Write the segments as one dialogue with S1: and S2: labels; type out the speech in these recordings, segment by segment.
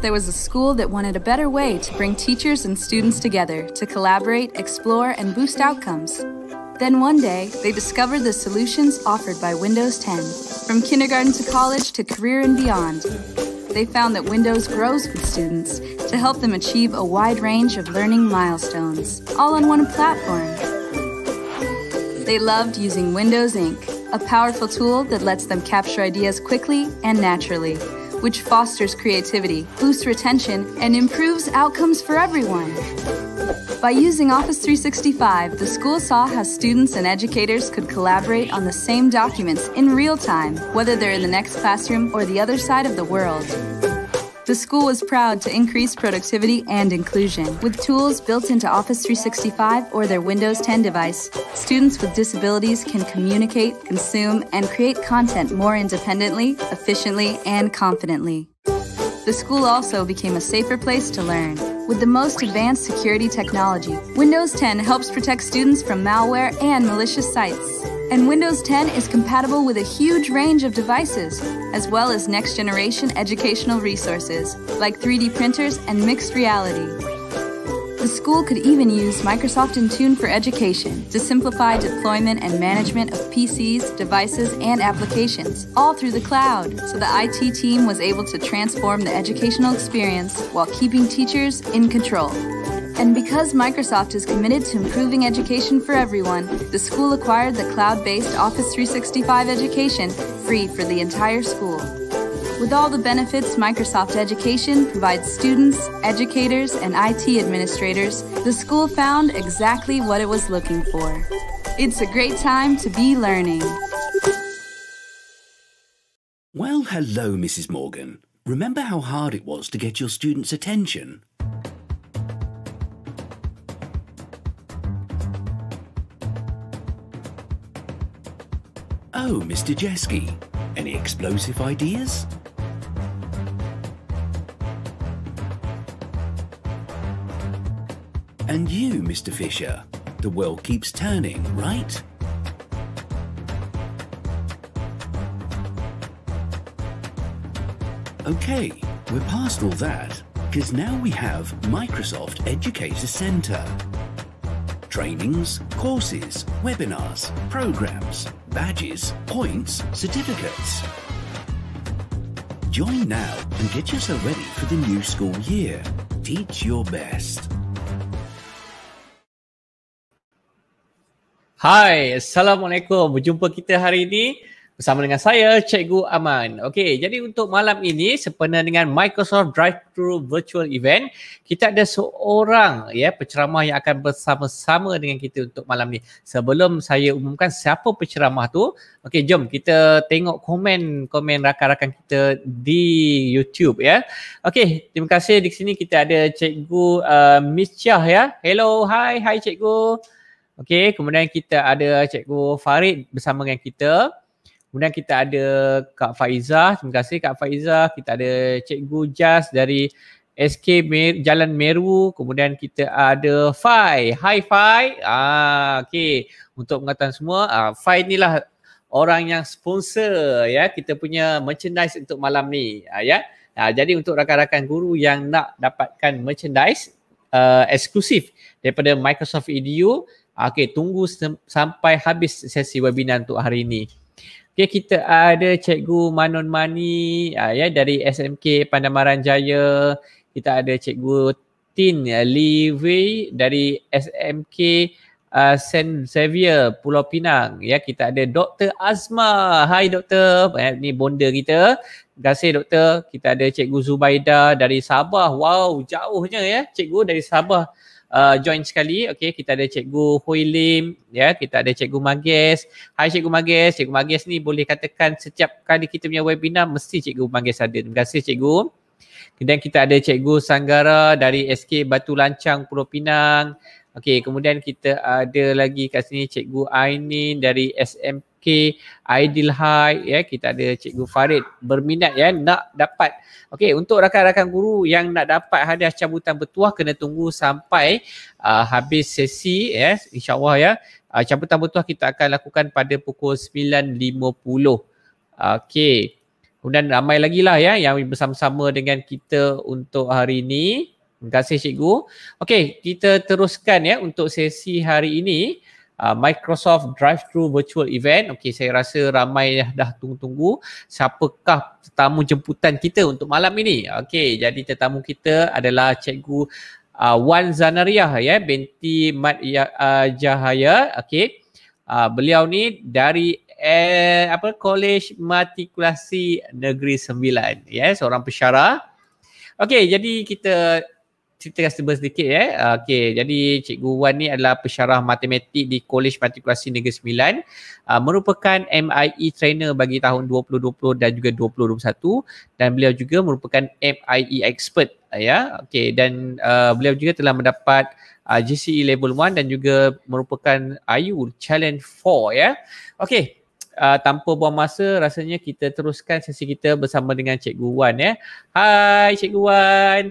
S1: there was a school that wanted a better way to bring teachers and students together to collaborate, explore, and boost outcomes. Then one day, they discovered the solutions offered by Windows 10, from kindergarten to college to career and beyond. They found that Windows grows with students to help them achieve a wide range of learning milestones, all on one platform. They loved using Windows Ink, a powerful tool that lets them capture ideas quickly and naturally which fosters creativity, boosts retention, and improves outcomes for everyone. By using Office 365, the school saw how students and educators could collaborate on the same documents in real time, whether they're in the next classroom or the other side of the world. The school is proud to increase productivity and inclusion with tools built into Office 365 or their Windows 10 device. Students with disabilities can communicate, consume, and create content more independently, efficiently, and confidently. The school also became a safer place to learn with the most advanced security technology, Windows 10 helps protect students from malware and malicious sites. And Windows 10 is compatible with a huge range of devices, as well as next generation educational resources like 3D printers and mixed reality. The school could even use Microsoft Intune for Education to simplify deployment and management of PCs, devices, and applications, all through the cloud. So the IT team was able to transform the educational experience while keeping teachers in control. And because Microsoft is committed to improving education for everyone, the school acquired the cloud based Office 365 education free for the entire school with all the benefits Microsoft Education provides students, educators, and IT administrators, the school found exactly what it was looking for. It's a great time to be learning. Well, hello, Mrs. Morgan. Remember how hard it was to get your students' attention?
S2: Oh, Mr. Jeske, any explosive ideas? And you, Mr. Fisher. The world keeps turning, right?
S3: Okay, we're past all that, because now we have Microsoft
S1: Educator Center. Trainings, courses, webinars, programs, badges, points, certificates. Join now and get yourself ready for the new school year. Teach your best.
S4: Hai, Assalamualaikum. Berjumpa kita hari ini bersama dengan saya, Cikgu Aman. Okey, jadi untuk malam ini sempena dengan Microsoft Drive Through Virtual Event, kita ada seorang ya penceramah yang akan bersama-sama dengan kita untuk malam ini. Sebelum saya umumkan siapa penceramah tu, okey, jom kita tengok komen-komen rakan-rakan kita di YouTube ya. Okey, terima kasih di sini kita ada Cikgu uh, Miss Chah ya. Hello, hi, hi Cikgu. Cikgu. Okey, kemudian kita ada Cikgu Farid bersama dengan kita. Kemudian kita ada Kak Faiza, Terima kasih Kak Faiza. Kita ada Cikgu Jas dari SK Mer- Jalan Meru. Kemudian kita ada Fai. Hai Fai. Ah, okey. Untuk pengetahuan semua, ah, Fai inilah orang yang sponsor ya kita punya merchandise untuk malam ni ah, ya. Ah, jadi untuk rakan-rakan guru yang nak dapatkan merchandise uh, eksklusif daripada Microsoft EDU, Okey, tunggu sampai habis sesi webinar untuk hari ini. Okey, kita ada Cikgu Manon Mani uh, ya dari SMK Pandamaran Jaya. Kita ada Cikgu Tin Lee Wei dari SMK uh, ah, Saint Xavier Pulau Pinang. Ya, kita ada Dr. Azma. Hai Dr. Eh, ni bonda kita. Terima kasih Dr. Kita ada Cikgu Zubaida dari Sabah. Wow, jauhnya ya Cikgu dari Sabah uh, join sekali. Okey, kita ada Cikgu Hui Lim, ya, yeah, kita ada Cikgu Magis. Hai Cikgu Magis. Cikgu Magis ni boleh katakan setiap kali kita punya webinar mesti Cikgu Magis ada. Terima kasih Cikgu. Kemudian kita ada Cikgu Sanggara dari SK Batu Lancang Pulau Pinang. Okey, kemudian kita ada lagi kat sini Cikgu Ainin dari SMP okey ideal high ya yeah. kita ada cikgu Farid berminat ya nak dapat okey untuk rakan-rakan guru yang nak dapat hadiah cabutan bertuah kena tunggu sampai uh, habis sesi ya yeah. insyaallah ya yeah. uh, cabutan bertuah kita akan lakukan pada pukul 9.50 okey Kemudian ramai lagi lah ya yang bersama-sama dengan kita untuk hari ini. Terima kasih cikgu. Okey, kita teruskan ya untuk sesi hari ini. Ah, Microsoft Drive Through Virtual Event. Okey, saya rasa ramai dah tunggu-tunggu siapakah tetamu jemputan kita untuk malam ini. Okey, jadi tetamu kita adalah Cikgu uh, Wan Zanariah ya, yeah, binti Mat uh, Jahaya. Okey. Uh, beliau ni dari uh, apa College Matrikulasi Negeri Sembilan. Ya, yeah, seorang pesyarah. Okey, jadi kita cerita sebentar sedikit eh. Uh, Okey, jadi Cikgu Wan ni adalah pensyarah matematik di Kolej Matrikulasi Negeri Sembilan. Uh, merupakan MIE trainer bagi tahun 2020 dan juga 2021 dan beliau juga merupakan MIE expert uh, ya. Okey, dan uh, beliau juga telah mendapat uh, GCE level 1 dan juga merupakan IU challenge 4 ya. Okey. Uh, tanpa buang masa rasanya kita teruskan sesi kita bersama dengan Cikgu Wan ya. Hai Cikgu Wan.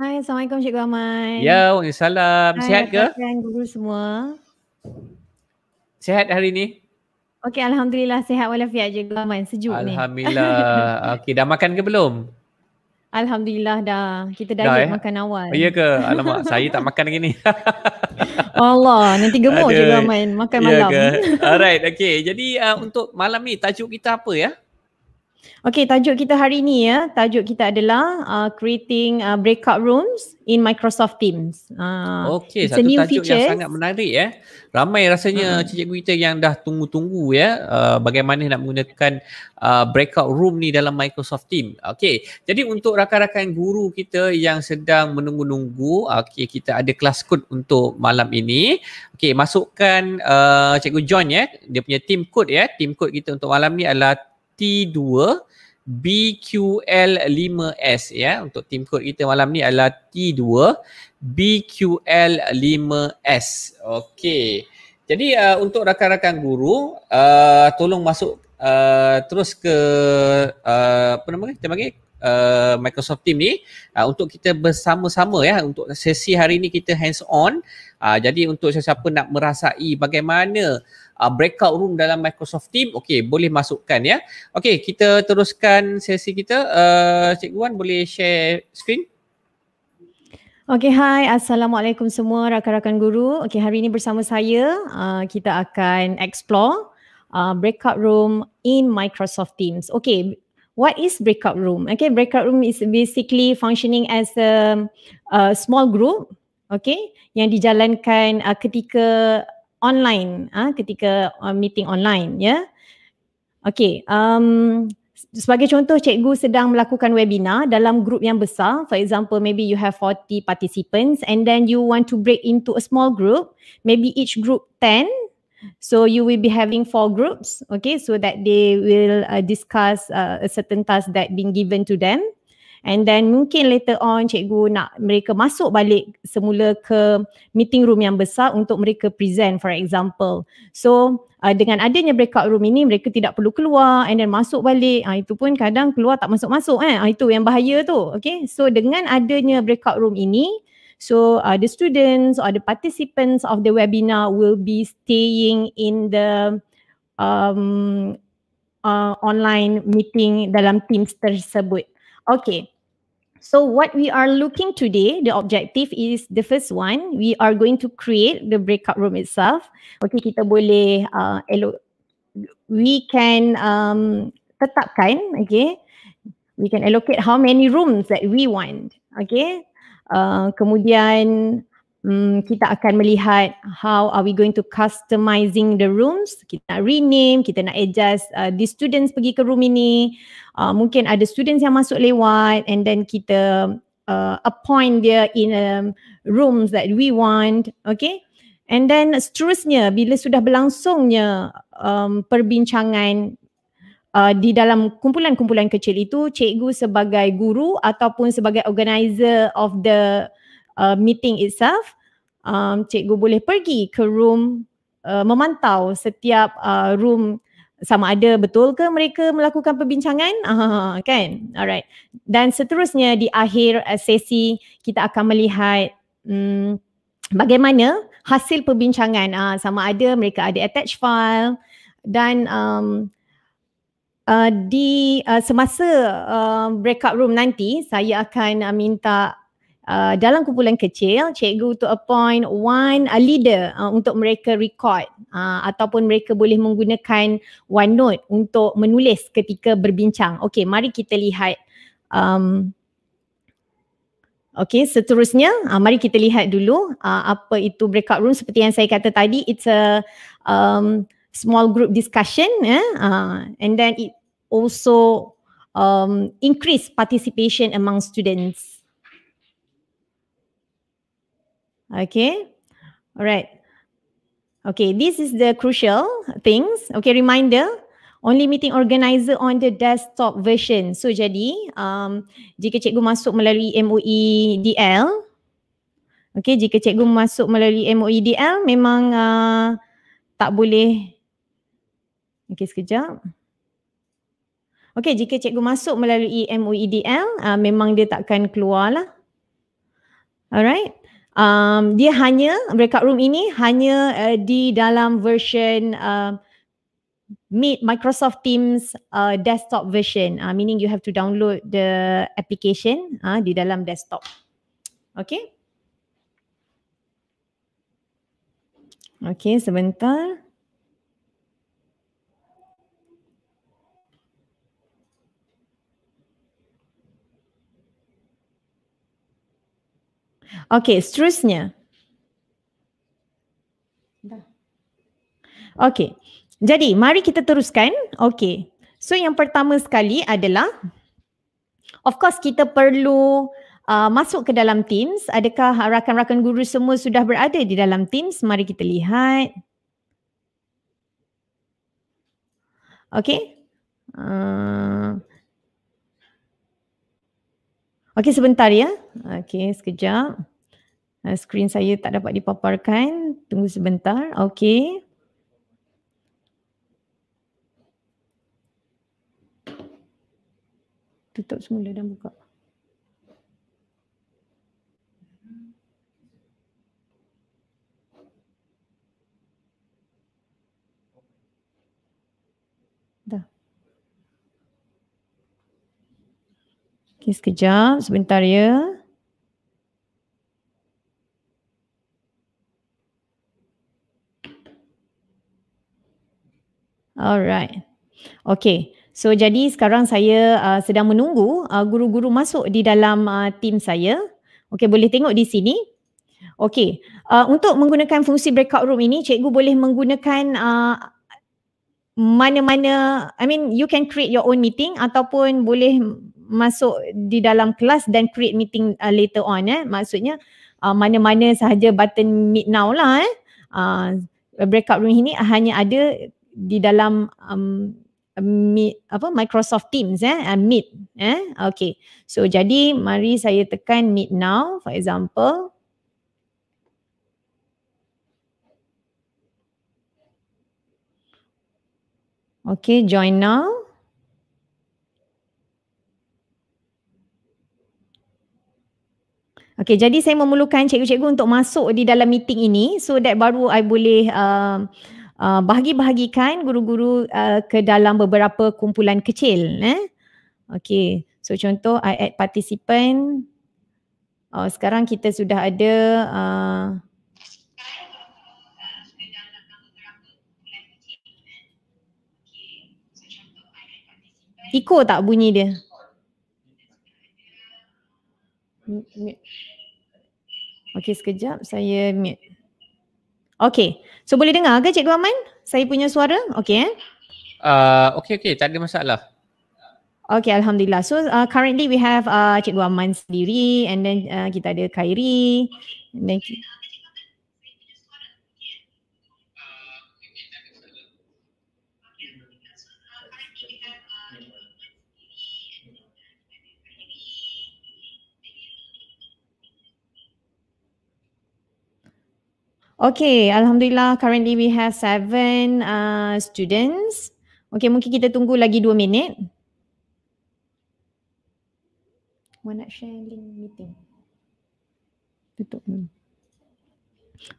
S5: Hai, Assalamualaikum Cikgu Aman. Ya,
S4: Waalaikumsalam. Hai, Sihat ke?
S5: Hai, guru semua.
S4: Sihat hari ni?
S5: Okey, Alhamdulillah. Sihat walafiat Cikgu Aman. Sejuk ni.
S4: Alhamdulillah. Okey, dah makan ke belum?
S5: Alhamdulillah dah. Kita dah, dah eh? makan awal. Oh, iya
S4: ke? Alamak, saya tak makan lagi ni.
S5: Allah, nanti gemuk Aduh. Cikgu Aman makan iya malam. Ke?
S4: Alright, okey. Jadi uh, untuk malam ni, tajuk kita apa ya?
S5: Okay, tajuk kita hari ini ya. Tajuk kita adalah uh, creating uh, breakout rooms in Microsoft Teams.
S4: Uh, okay, satu tajuk features. yang sangat menarik ya. Ramai rasanya uh-huh. Hmm. cikgu kita yang dah tunggu-tunggu ya uh, bagaimana nak menggunakan uh, breakout room ni dalam Microsoft Teams. Okay, jadi untuk rakan-rakan guru kita yang sedang menunggu-nunggu, okay, kita ada kelas code untuk malam ini. Okay, masukkan uh, cikgu John ya, dia punya team code ya. Team code kita untuk malam ni adalah T2BQL5S ya untuk tim code kita malam ni adalah T2BQL5S. Okey. Jadi uh, untuk rakan-rakan guru uh, tolong masuk uh, terus ke uh, apa nama kita panggil Uh, Microsoft Team ni uh, untuk kita bersama-sama ya untuk sesi hari ni kita hands on uh, jadi untuk sesiapa nak merasai bagaimana uh, breakout room dalam Microsoft Teams, Okey, boleh masukkan ya. Okey, kita teruskan sesi kita. Uh, Cikgu Wan boleh share screen.
S5: Okey, Hi, Assalamualaikum semua rakan-rakan guru. Okey, hari ini bersama saya uh, kita akan explore uh, breakout room in Microsoft Teams. Okey, what is breakout room? Okay, breakout room is basically functioning as a, a small group, okay, yang dijalankan uh, ketika online ha, ketika uh, meeting online ya. Okey, um sebagai contoh cikgu sedang melakukan webinar dalam grup yang besar, for example maybe you have 40 participants and then you want to break into a small group, maybe each group 10 So you will be having four groups, okay? So that they will uh, discuss uh, a certain task that being given to them. And then mungkin later on cikgu nak mereka masuk balik semula ke meeting room yang besar untuk mereka present for example. So uh, dengan adanya breakout room ini mereka tidak perlu keluar and then masuk balik. Uh, itu pun kadang keluar tak masuk-masuk kan. Eh? Uh, itu yang bahaya tu. Okay. So dengan adanya breakout room ini So uh, the students or the participants of the webinar will be staying in the um, uh, online meeting dalam Teams tersebut. Okay. So what we are looking today, the objective is the first one. We are going to create the breakout room itself. Okay, kita boleh uh, We can um, tetapkan, okay. We can allocate how many rooms that we want. Okay. Uh, kemudian Hmm, kita akan melihat how are we going to customizing the rooms. Kita nak rename, kita nak adjust uh, the students pergi ke room ini. Uh, mungkin ada students yang masuk lewat and then kita uh, appoint dia in um, rooms that we want. Okay. And then seterusnya bila sudah berlangsungnya um, perbincangan uh, di dalam kumpulan-kumpulan kecil itu, cikgu sebagai guru ataupun sebagai organizer of the uh, meeting itself, um, cikgu boleh pergi ke room uh, memantau setiap uh, room sama ada betul ke mereka melakukan perbincangan, uh, kan? Alright. Dan seterusnya di akhir uh, sesi kita akan melihat um, bagaimana hasil perbincangan uh, sama ada mereka ada attach file dan um, Uh, di uh, semasa uh, breakout room nanti saya akan uh, minta Uh, dalam kumpulan kecil cikgu to appoint one a uh, leader uh, untuk mereka record uh, ataupun mereka boleh menggunakan one note untuk menulis ketika berbincang. Okey, mari kita lihat um Okay, seterusnya uh, mari kita lihat dulu uh, apa itu breakout room seperti yang saya kata tadi it's a um small group discussion eh uh, and then it also um increase participation among students. Okay. All right. Okay, this is the crucial things. Okay, reminder. Only meeting organizer on the desktop version. So, jadi um, jika cikgu masuk melalui MOE DL, okay, jika cikgu masuk melalui MOE DL, memang uh, tak boleh. Okay, sekejap. Okay, jika cikgu masuk melalui MOE DL, uh, memang dia takkan keluar lah. Alright um dia hanya breakout room ini hanya uh, di dalam version uh, Meet Microsoft Teams uh, desktop version uh, meaning you have to download the application uh, di dalam desktop okay okay sebentar Okey, seterusnya. Okey, jadi mari kita teruskan. Okey, so yang pertama sekali adalah of course kita perlu uh, masuk ke dalam Teams. Adakah rakan-rakan guru semua sudah berada di dalam Teams? Mari kita lihat. Okey. Uh, Okey sebentar ya. Okey sekejap. Uh, screen saya tak dapat dipaparkan. Tunggu sebentar. Okey. Tutup semula dan buka. Okay, sekejap, sebentar ya. Alright. Okay. So jadi sekarang saya uh, sedang menunggu uh, guru-guru masuk di dalam uh, team saya. Okay boleh tengok di sini. Okay. Uh, untuk menggunakan fungsi breakout room ini, cikgu boleh menggunakan uh, mana-mana, I mean you can create your own meeting ataupun boleh masuk di dalam kelas dan create meeting uh, later on eh maksudnya uh, mana-mana sahaja button meet now lah eh uh, breakout room ini hanya ada di dalam um, meet apa Microsoft Teams eh uh, meet eh okay so jadi mari saya tekan meet now for example Okay, join now. Okay, jadi saya memerlukan cikgu-cikgu untuk masuk di dalam meeting ini so that baru I boleh uh, uh, bahagi-bahagikan guru-guru uh, ke dalam beberapa kumpulan kecil. Eh? Okay, so contoh I add participant. Oh, sekarang kita sudah ada uh, Ikut tak bunyi dia? Okey sekejap saya mute. Okey. So boleh dengar ke Cikgu Aman? Saya punya suara? Okey eh?
S4: Uh, okey okey tak ada masalah.
S5: Okey Alhamdulillah. So uh, currently we have uh, Cikgu Aman sendiri and then uh, kita ada Khairi. And then, Okay, Alhamdulillah currently we have seven uh, students. Okay, mungkin kita tunggu lagi dua minit. Mau nak share link meeting? Tutup dulu.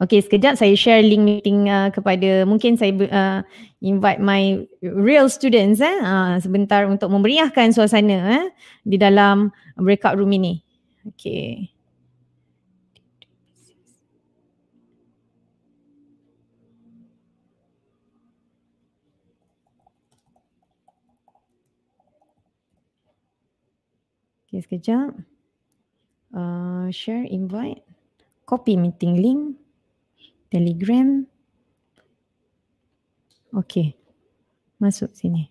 S5: Okay, sekejap saya share link meeting uh, kepada, mungkin saya uh, invite my real students eh, uh, sebentar untuk memeriahkan suasana eh, di dalam breakout room ini. Okay. Okay, sekejap. Uh, share invite. Copy meeting link. Telegram. Okay. Masuk sini.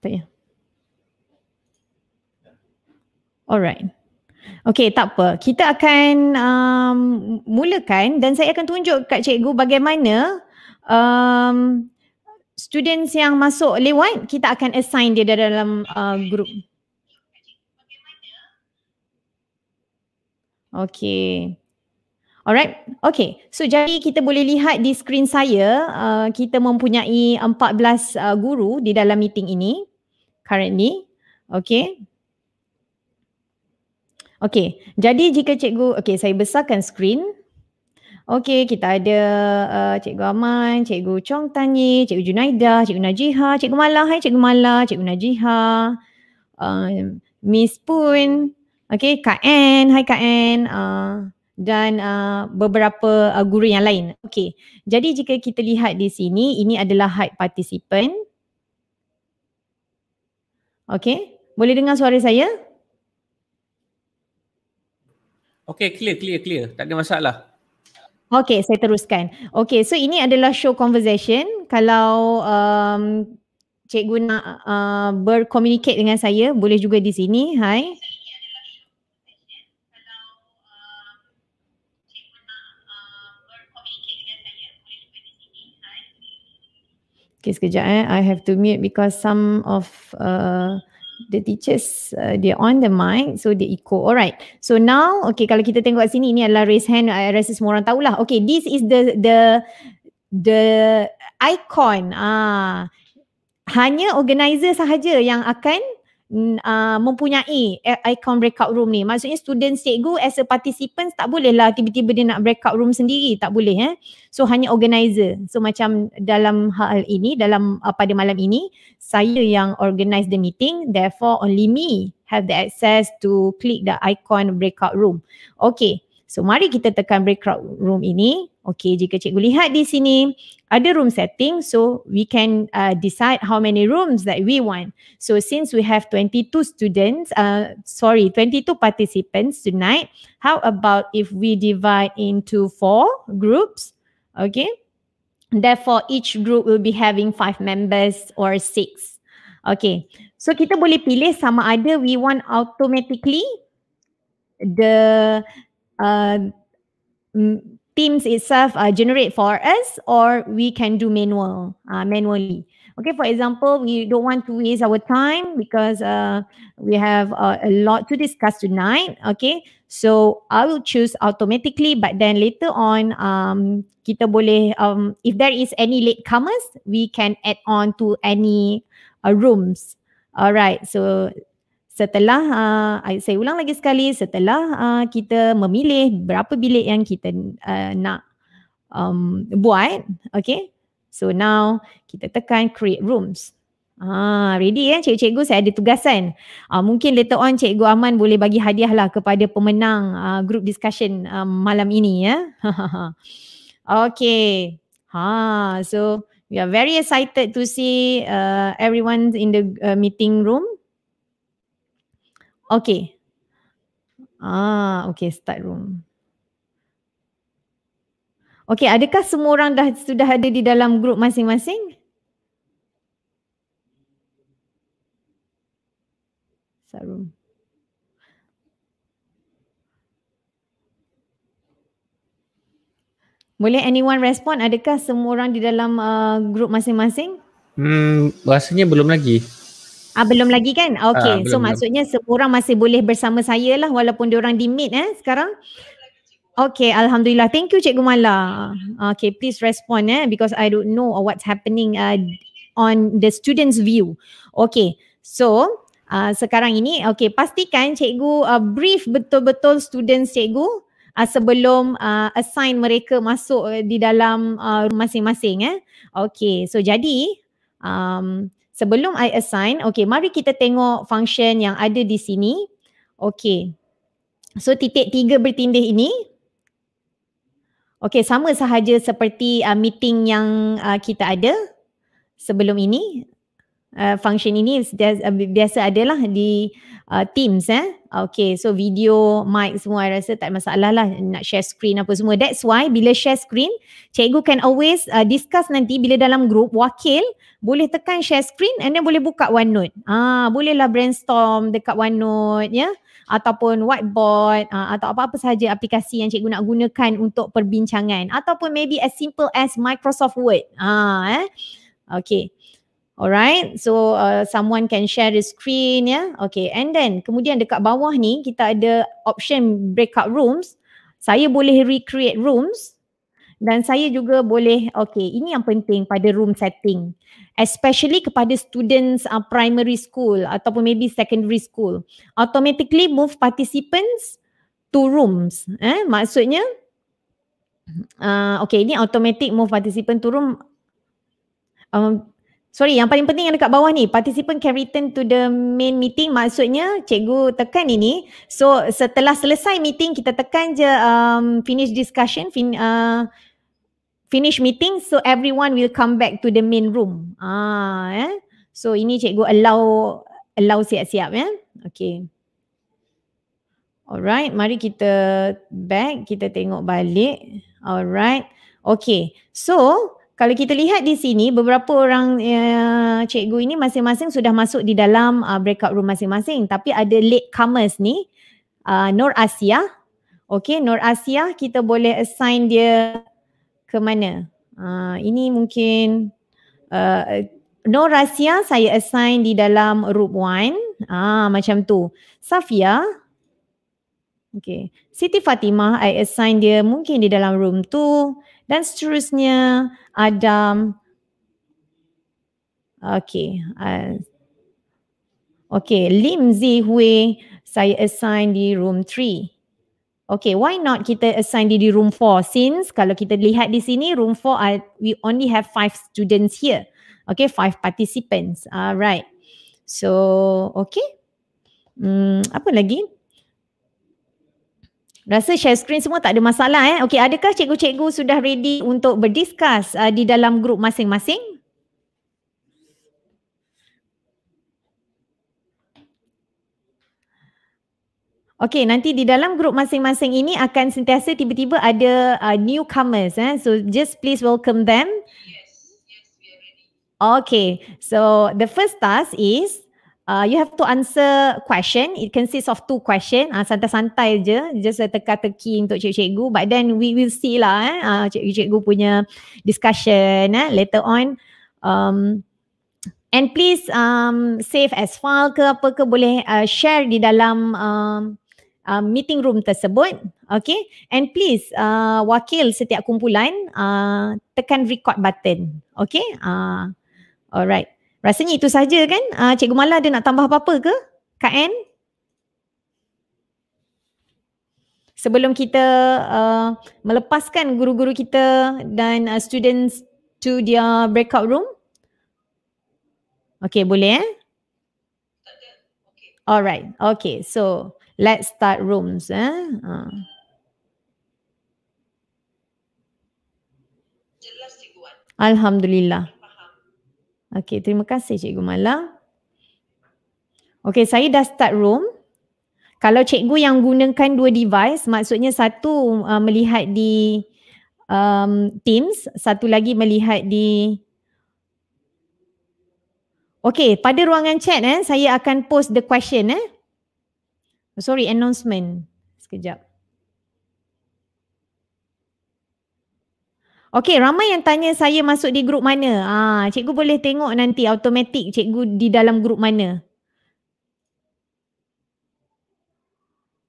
S5: Tak ya. Alright. Okey, tak apa. Kita akan um, mulakan dan saya akan tunjuk kat cikgu bagaimana um, students yang masuk lewat, kita akan assign dia dalam uh, grup. Okey. Alright. Okey, So jadi kita boleh lihat di skrin saya, uh, kita mempunyai 14 uh, guru di dalam meeting ini currently. Okey. Okay, jadi jika cikgu, okay saya besarkan skrin. Okay, kita ada uh, cikgu Aman, cikgu Chong Tanyi, cikgu Junaida, cikgu Najiha, cikgu Malah, hai cikgu Malah, cikgu Najiha, uh, Miss Poon, okay, Kak N, hai Kak N, uh, dan uh, beberapa uh, guru yang lain. Okay, jadi jika kita lihat di sini, ini adalah hide participant. Okay, boleh dengar suara saya?
S4: Okay, clear, clear, clear. Tak ada masalah.
S5: Okay, saya teruskan. Okay, so ini adalah show conversation. Kalau um, cikgu nak uh, berkomunikasi dengan saya, boleh juga di sini. Hai. Okay, sekejap eh. I have to mute because some of uh, the teachers uh, they on the mic so they echo. alright so now okay kalau kita tengok sini ini adalah raise hand I uh, rasa semua orang tahulah okay this is the the the icon ah hanya organizer sahaja yang akan uh, mempunyai eh, icon breakout room ni. Maksudnya student cikgu as a participant tak boleh lah tiba-tiba dia nak breakout room sendiri. Tak boleh eh. So hanya organizer. So macam dalam hal ini, dalam uh, pada malam ini, saya yang organize the meeting. Therefore only me have the access to click the icon breakout room. Okay. So mari kita tekan breakout room ini. Okay, jika cikgu lihat di sini, Other room setting so we can uh, decide how many rooms that we want so since we have 22 students uh, sorry 22 participants tonight how about if we divide into four groups okay therefore each group will be having five members or six okay so kita boleh pilih sama ada we want automatically the uh, Teams itself uh, generate for us, or we can do manual, uh, manually. Okay, for example, we don't want to waste our time because uh, we have uh, a lot to discuss tonight. Okay, so I will choose automatically, but then later on, um, kita boleh, um, if there is any late comers, we can add on to any uh, rooms. All right, so setelah uh, saya ulang lagi sekali setelah uh, kita memilih berapa bilik yang kita uh, nak um, buat okay so now kita tekan create rooms Ah, ready ya eh? cikgu-cikgu saya ada tugasan. Ah, mungkin later on cikgu Aman boleh bagi hadiah lah kepada pemenang ah, group discussion um, malam ini ya. okay. Ha, so we are very excited to see uh, everyone in the uh, meeting room. Okay. Ah, okay start room. Okay, adakah semua orang dah sudah ada di dalam grup masing-masing? Start room. Boleh anyone respond adakah semua orang di dalam uh, grup masing-masing?
S4: Hmm, rasanya belum lagi.
S5: Ah belum lagi kan? Ah, okay. Ah, so belum. maksudnya semua orang masih boleh bersama saya lah walaupun orang di meet eh sekarang. Okay, Alhamdulillah. Thank you Cik Mala. Okay, please respond eh because I don't know what's happening uh, on the student's view. Okay, so uh, sekarang ini, okay pastikan Cikgu uh, brief betul-betul students Cikgu uh, sebelum uh, assign mereka masuk uh, di dalam uh, masing-masing eh. Okay, so jadi um, sebelum I assign, okay, mari kita tengok function yang ada di sini. Okay. So titik tiga bertindih ini. Okay, sama sahaja seperti uh, meeting yang uh, kita ada sebelum ini uh, function ini biasa, uh, biasa adalah di uh, Teams eh. Okay, so video, mic semua I rasa tak masalah lah nak share screen apa semua. That's why bila share screen, cikgu can always uh, discuss nanti bila dalam group wakil boleh tekan share screen and then boleh buka OneNote. Ah, bolehlah brainstorm dekat OneNote ya. Yeah? ataupun whiteboard uh, atau apa-apa sahaja aplikasi yang cikgu nak gunakan untuk perbincangan ataupun maybe as simple as Microsoft Word. Ah eh. Okay. Alright, so uh, someone can share the screen ya. Yeah? Okay, and then kemudian dekat bawah ni kita ada option breakout rooms. Saya boleh recreate rooms dan saya juga boleh, okay, ini yang penting pada room setting. Especially kepada students uh, primary school ataupun maybe secondary school. Automatically move participants to rooms. Eh? Maksudnya, uh, okay, ini automatic move participant to room. Um, Sorry, yang paling penting yang dekat bawah ni, participant can return to the main meeting. Maksudnya, cikgu tekan ini. So, setelah selesai meeting, kita tekan je um, finish discussion, fin, uh, finish meeting. So, everyone will come back to the main room. Ah, eh. So, ini cikgu allow allow siap-siap ya. Eh? Okay. Alright, mari kita back, kita tengok balik. Alright. Okay. So, kalau kita lihat di sini beberapa orang uh, cikgu ini masing-masing sudah masuk di dalam uh, breakout room masing-masing tapi ada late comers ni uh, Nur Asia. Okay Nur Asia kita boleh assign dia ke mana? Uh, ini mungkin uh, Nur Asia saya assign di dalam room 1. Ah macam tu. Safia Okay. Siti Fatimah I assign dia mungkin di dalam room 2. Dan seterusnya Adam. Okay. Uh, okay, Lim Zihui saya assign di room 3. Okay, why not kita assign dia di room 4 since kalau kita lihat di sini room 4 we only have 5 students here. Okay, 5 participants. Alright. So, okay. Hmm, apa lagi? Rasa share screen semua tak ada masalah eh. Okey, adakah cikgu-cikgu sudah ready untuk berdiskus uh, di dalam grup masing-masing? Okey, nanti di dalam grup masing-masing ini akan sentiasa tiba-tiba ada uh, newcomers eh. So just please welcome them. Yes. Yes, we are ready. Okey. So the first task is Uh, you have to answer question. It consists of two question. Uh, santai-santai je. Just a teka-teki untuk cikgu-cikgu. But then we will see lah eh. Uh, cikgu-cikgu punya discussion eh, later on. Um, and please um, save as file ke apa ke boleh uh, share di dalam um, uh, meeting room tersebut. Okay. And please uh, wakil setiap kumpulan uh, tekan record button. Okay. Uh, alright. Rasanya itu saja kan? Uh, Cikgu Mala ada nak tambah apa-apa ke? Kak N? Sebelum kita uh, melepaskan guru-guru kita dan uh, students to their breakout room. Okay, boleh eh? Alright, okay. So, let's start rooms eh. Uh. Alhamdulillah. Okay, terima kasih Cikgu Mala. Okay, saya dah start room. Kalau Cikgu yang gunakan dua device, maksudnya satu uh, melihat di um, Teams, satu lagi melihat di... Okay, pada ruangan chat eh, saya akan post the question eh. Sorry, announcement. Sekejap. Okey, ramai yang tanya saya masuk di grup mana. Ah, cikgu boleh tengok nanti automatik cikgu di dalam grup mana.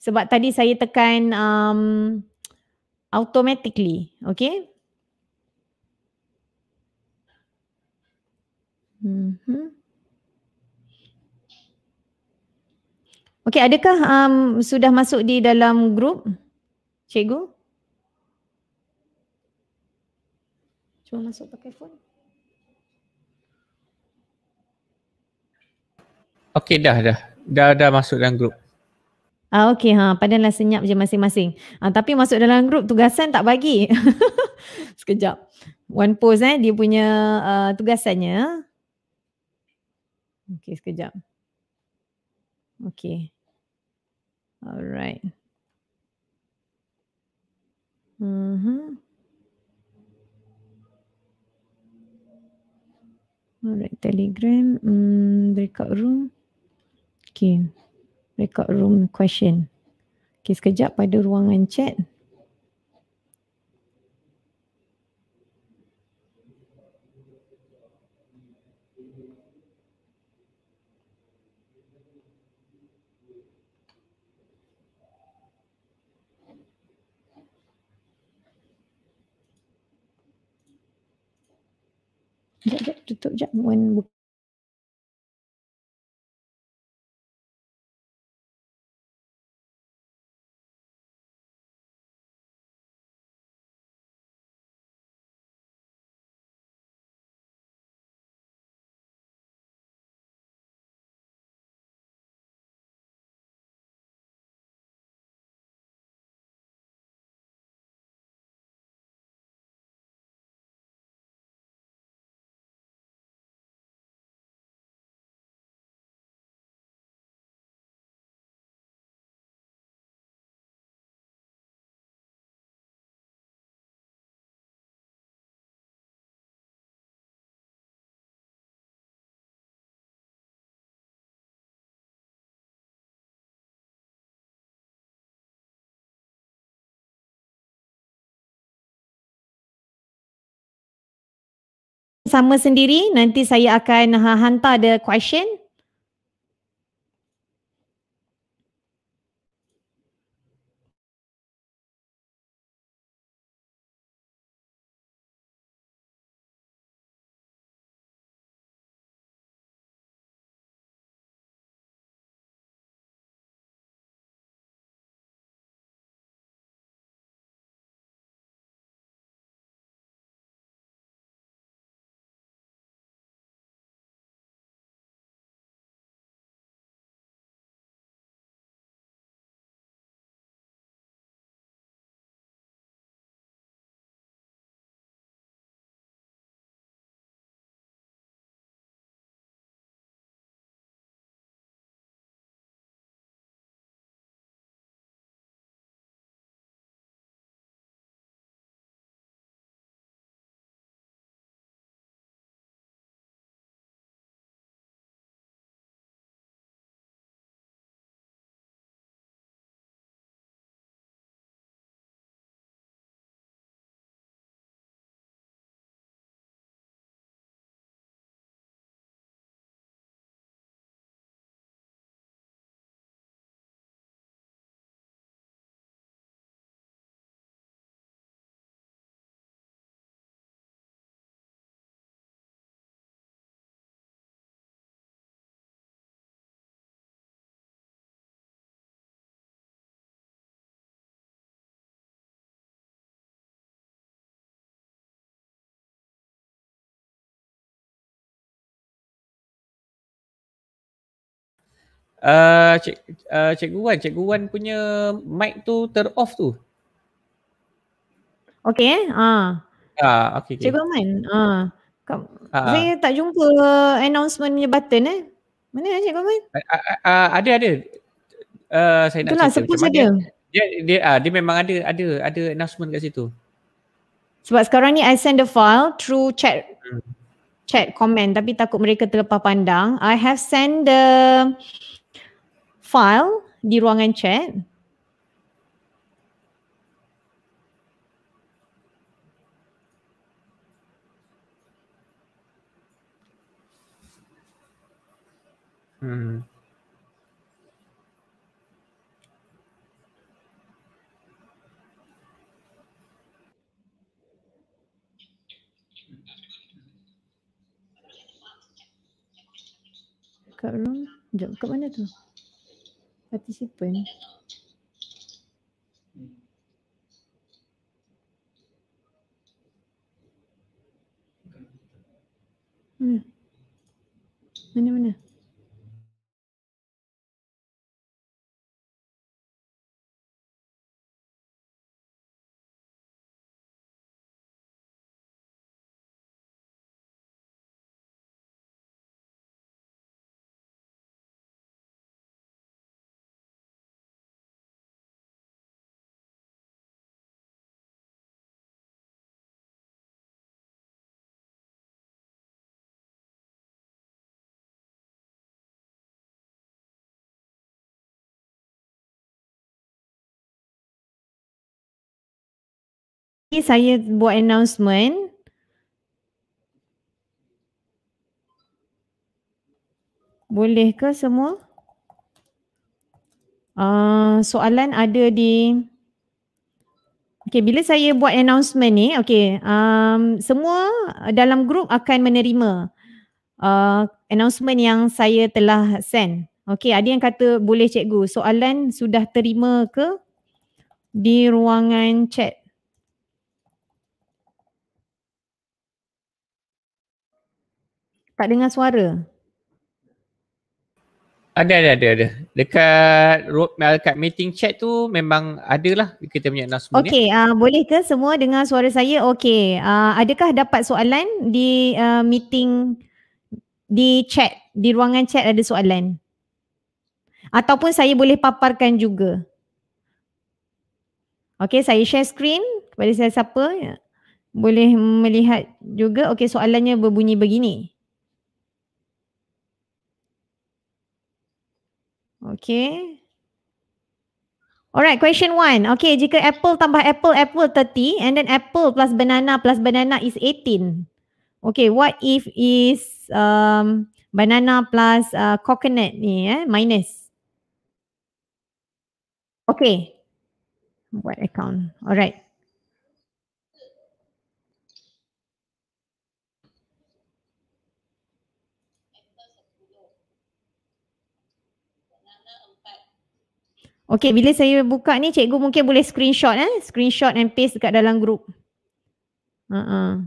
S5: Sebab tadi saya tekan um, automatically. Okay. Mm-hmm. Okay, adakah um, sudah masuk di dalam grup? Cikgu? Cikgu? Cuma masuk pakai phone.
S4: Okey dah dah. Dah dah masuk dalam grup.
S5: Ah okey ha padanlah senyap je masing-masing. Ah tapi masuk dalam grup tugasan tak bagi. Sekejap. One post eh dia punya uh, tugasannya. Okey sekejap. Okey. Alright. Mhm. Alright, Telegram, mm, breakout room. Okay, breakout room question. Okay, sekejap pada ruangan chat.
S3: tutup jap when sama sendiri nanti saya akan hantar the question
S4: Eh, cik, uh, cikgu Wan, cikgu Wan punya mic tu ter-off tu.
S5: Okay, eh? ha. ah.
S4: Uh. Ah, okay, okay. Cikgu
S5: Aman, ah. Uh. Uh, saya tak jumpa announcement punya button eh. Mana Cikgu Aman? Uh,
S4: uh, uh, ada, ada. Uh, saya Itulah, nak cerita macam mana. Dia, dia, dia, uh, dia memang ada, ada, ada announcement kat situ.
S5: Sebab sekarang ni I send the file through chat hmm. chat comment tapi takut mereka terlepas pandang. I have send the uh, file di ruangan chat. Hmm. Kak room. Sekejap, ke mana tu? participen.
S2: Hmm. Mana-mana? Hmm.
S3: tadi saya buat announcement
S5: Boleh ke semua? Uh, soalan ada di Okay, bila saya buat announcement ni, okay, um, semua dalam grup akan menerima uh, announcement yang saya telah send. Okay, ada yang kata boleh cikgu, soalan sudah terima ke di ruangan chat? Tak dengar suara.
S4: Ada, ada, ada. ada. Dekat, eh, dekat meeting chat tu memang ada lah kita punya nasib. Okay,
S5: uh, boleh ke semua dengar suara saya? Okay, uh, ah, adakah dapat soalan di uh, meeting, di chat, di ruangan chat ada soalan? Ataupun saya boleh paparkan juga. Okay, saya share screen kepada saya siapa. Boleh melihat juga. Okay, soalannya berbunyi begini. Okay. Alright, question one. Okay, jika apple tambah apple, apple 30 and then apple plus banana plus banana is 18. Okay, what if is um, banana plus uh, coconut ni eh, minus. Okay. What account? Alright. Okay, bila saya buka ni, cikgu mungkin boleh screenshot eh. Screenshot and paste dekat dalam grup. Uh-uh.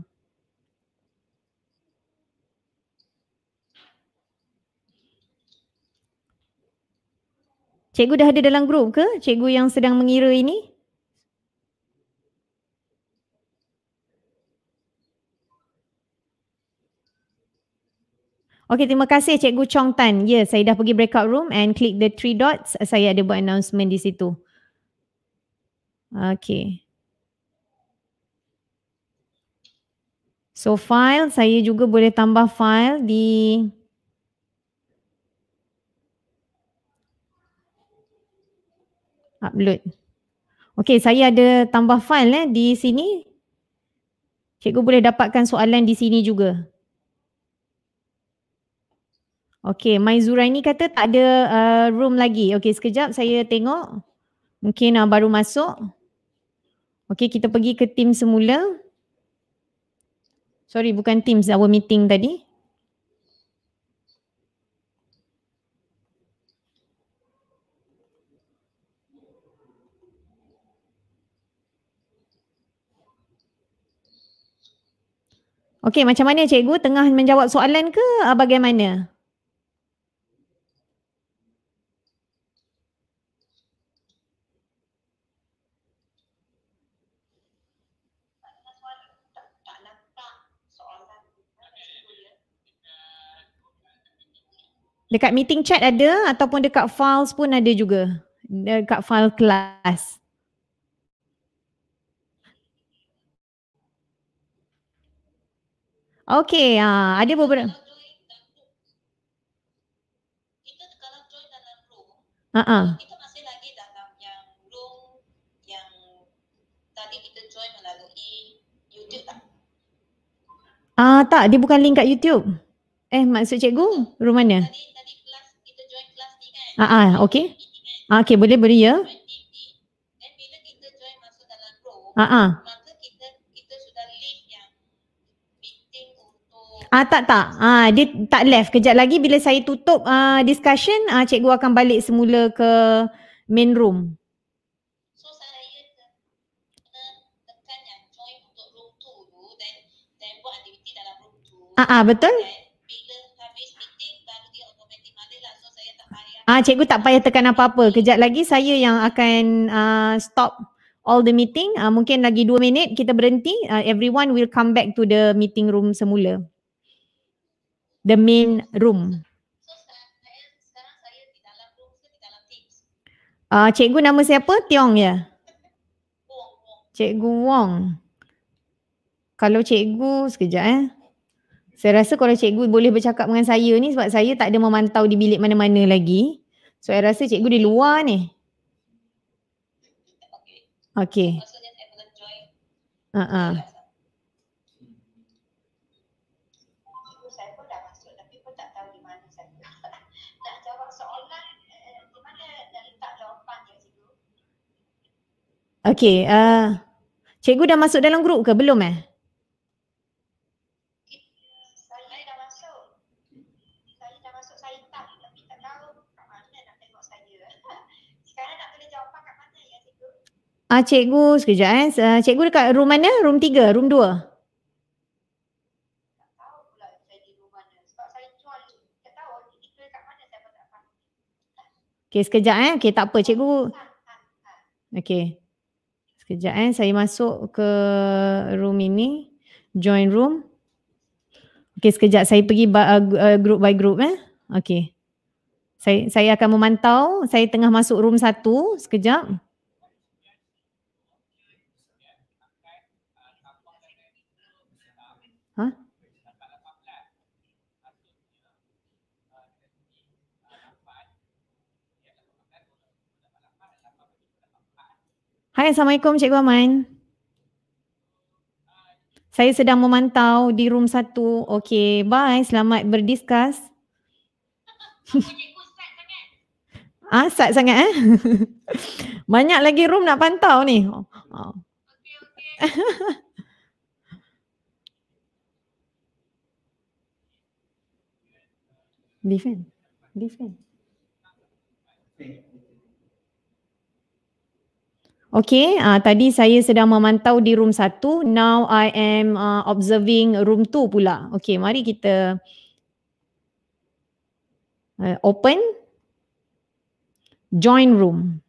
S5: Cikgu dah ada dalam grup ke? Cikgu yang sedang mengira ini? Okay, terima kasih Cikgu Chong Tan. Ya, yeah, saya dah pergi breakout room and click the three dots. Saya ada buat announcement di situ. Okay. So file, saya juga boleh tambah file di upload. Okay, saya ada tambah file eh, di sini. Cikgu boleh dapatkan soalan di sini juga. Okay, Mai Zura ni kata tak ada uh, room lagi. Okay, sekejap saya tengok. Mungkin uh, baru masuk. Okay, kita pergi ke team semula. Sorry, bukan team. Our meeting tadi. Okay, macam mana cikgu? Tengah menjawab soalan ke uh, bagaimana? Dekat meeting chat ada ataupun dekat files pun ada juga. Dekat file kelas. Okay, uh, ah, ada beberapa. Kalau join dalam room, kita masih lagi dalam yang room yang tadi kita join melalui YouTube tak? Ah uh, tak, dia bukan link kat YouTube. Eh maksud cikgu, room mana? Tadi Ah ah okey. Ah okey boleh beri ya. Dan bila ah ah Ah tak tak. Ah dia tak left. Kejap lagi bila saya tutup ah uh, discussion, ah uh, cikgu akan balik semula ke main room. So saya tekan yang join untuk room 2 dulu then then buat activity dalam room 2. Ah ah betul. Then, Ah, cikgu tak payah tekan apa-apa. Kejap lagi saya yang akan uh, stop all the meeting. Uh, mungkin lagi dua minit kita berhenti. Uh, everyone will come back to the meeting room semula. The main room. Uh, cikgu nama siapa? Tiong ya? Cikgu Wong. Kalau cikgu, sekejap eh. Saya rasa kalau cikgu boleh bercakap dengan saya ni sebab saya tak ada memantau di bilik mana-mana lagi. So saya rasa cikgu di luar ni. Okay. Uh-uh. Okay. Uh, cikgu dah masuk dalam grup ke? Belum eh? Ah uh, cikgu sekejap eh. Uh, cikgu dekat room mana? Room 3, room 2. Okay sekejap eh. Okay tak apa cikgu. Okay. Sekejap eh. Saya masuk ke room ini. Join room. Okay sekejap saya pergi by, uh, ah, ah, group by group eh. Okay. Saya, saya akan memantau. Saya tengah masuk room satu. Sekejap. Sekejap. Hai, Assalamualaikum Cikgu Aman. Saya sedang memantau di room satu. Okay, bye. Selamat berdiskus. ah, sad sangat eh. Banyak lagi room nak pantau ni. Oh. Okay, okay. Defend. Defend. Okay, uh, tadi saya sedang memantau di room satu. Now I am uh, observing room 2 pula. Okay, mari kita uh, open. Join room.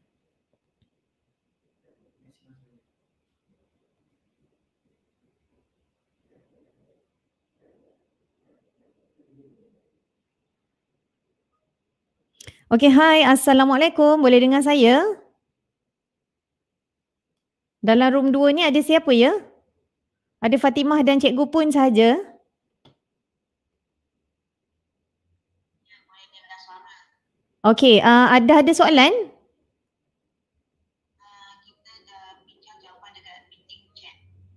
S5: Okay, hi. Assalamualaikum. Boleh dengar saya? Ya. Dalam room 2 ni ada siapa ya? Ada Fatimah dan Cikgu pun saja. Okey, uh, ada ada soalan?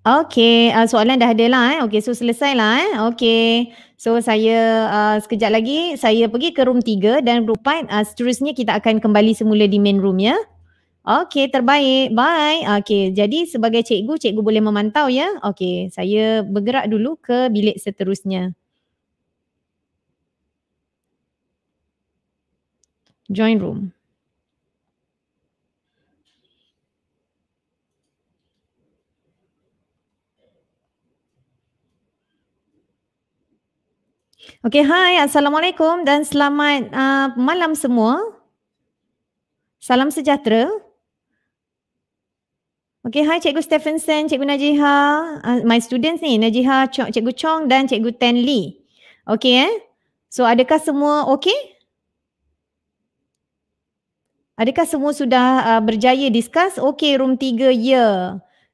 S5: Okey, uh, soalan dah ada lah eh. Okey, so selesai lah eh. Okey, so saya uh, sekejap lagi saya pergi ke room tiga dan room 4 uh, seterusnya kita akan kembali semula di main room ya. Okey, terbaik. Bye. Okey, jadi sebagai cikgu, cikgu boleh memantau ya. Okey, saya bergerak dulu ke bilik seterusnya. Join room. Okey, hai. Assalamualaikum dan selamat uh, malam semua. Salam sejahtera. Okay, hai Cikgu Stephenson, Cikgu Najiha, uh, my students ni, Najiha, Chong, Cikgu Chong dan Cikgu Tan Lee. Okay eh? So adakah semua okay? Adakah semua sudah uh, berjaya discuss? Okay, room 3, ya. Yeah.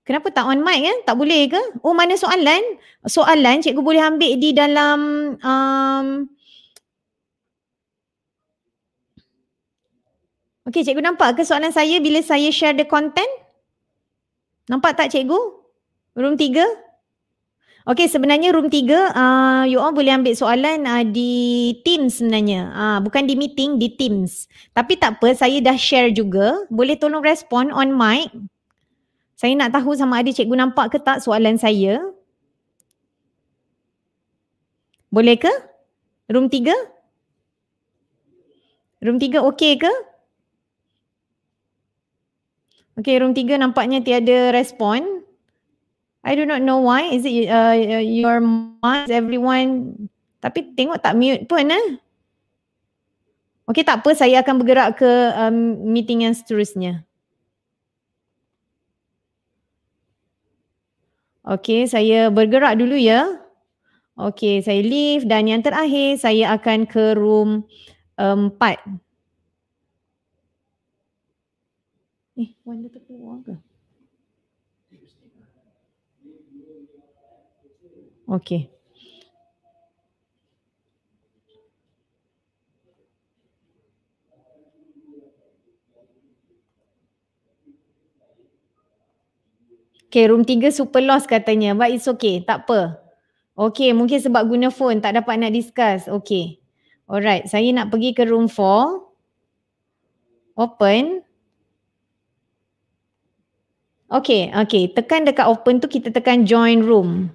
S5: Kenapa tak on mic eh? Tak boleh ke? Oh, mana soalan? Soalan cikgu boleh ambil di dalam um... Okay, cikgu nampak ke soalan saya bila saya share the content? Nampak tak cikgu? Room 3? Okay sebenarnya room 3 uh, you all boleh ambil soalan uh, di Teams sebenarnya. Uh, bukan di meeting, di Teams. Tapi tak apa saya dah share juga. Boleh tolong respon on mic. Saya nak tahu sama ada cikgu nampak ke tak soalan saya. Boleh ke? Room 3? Room 3 okay ke? Okay, room tiga nampaknya tiada respon. I do not know why. Is it uh, uh your mind, everyone? Tapi tengok tak mute pun eh. Okay, tak apa. Saya akan bergerak ke um, meeting yang seterusnya. Okay, saya bergerak dulu ya. Okay, saya leave dan yang terakhir saya akan ke room um, empat. Um, Eh, Wan tak keluar. ke? Okey. Okay, room tiga super lost katanya. But it's okay. Tak apa. Okay, mungkin sebab guna phone. Tak dapat nak discuss. Okay. Alright, saya nak pergi ke room 4. Open. Okay, okay. Tekan dekat open tu kita tekan join room.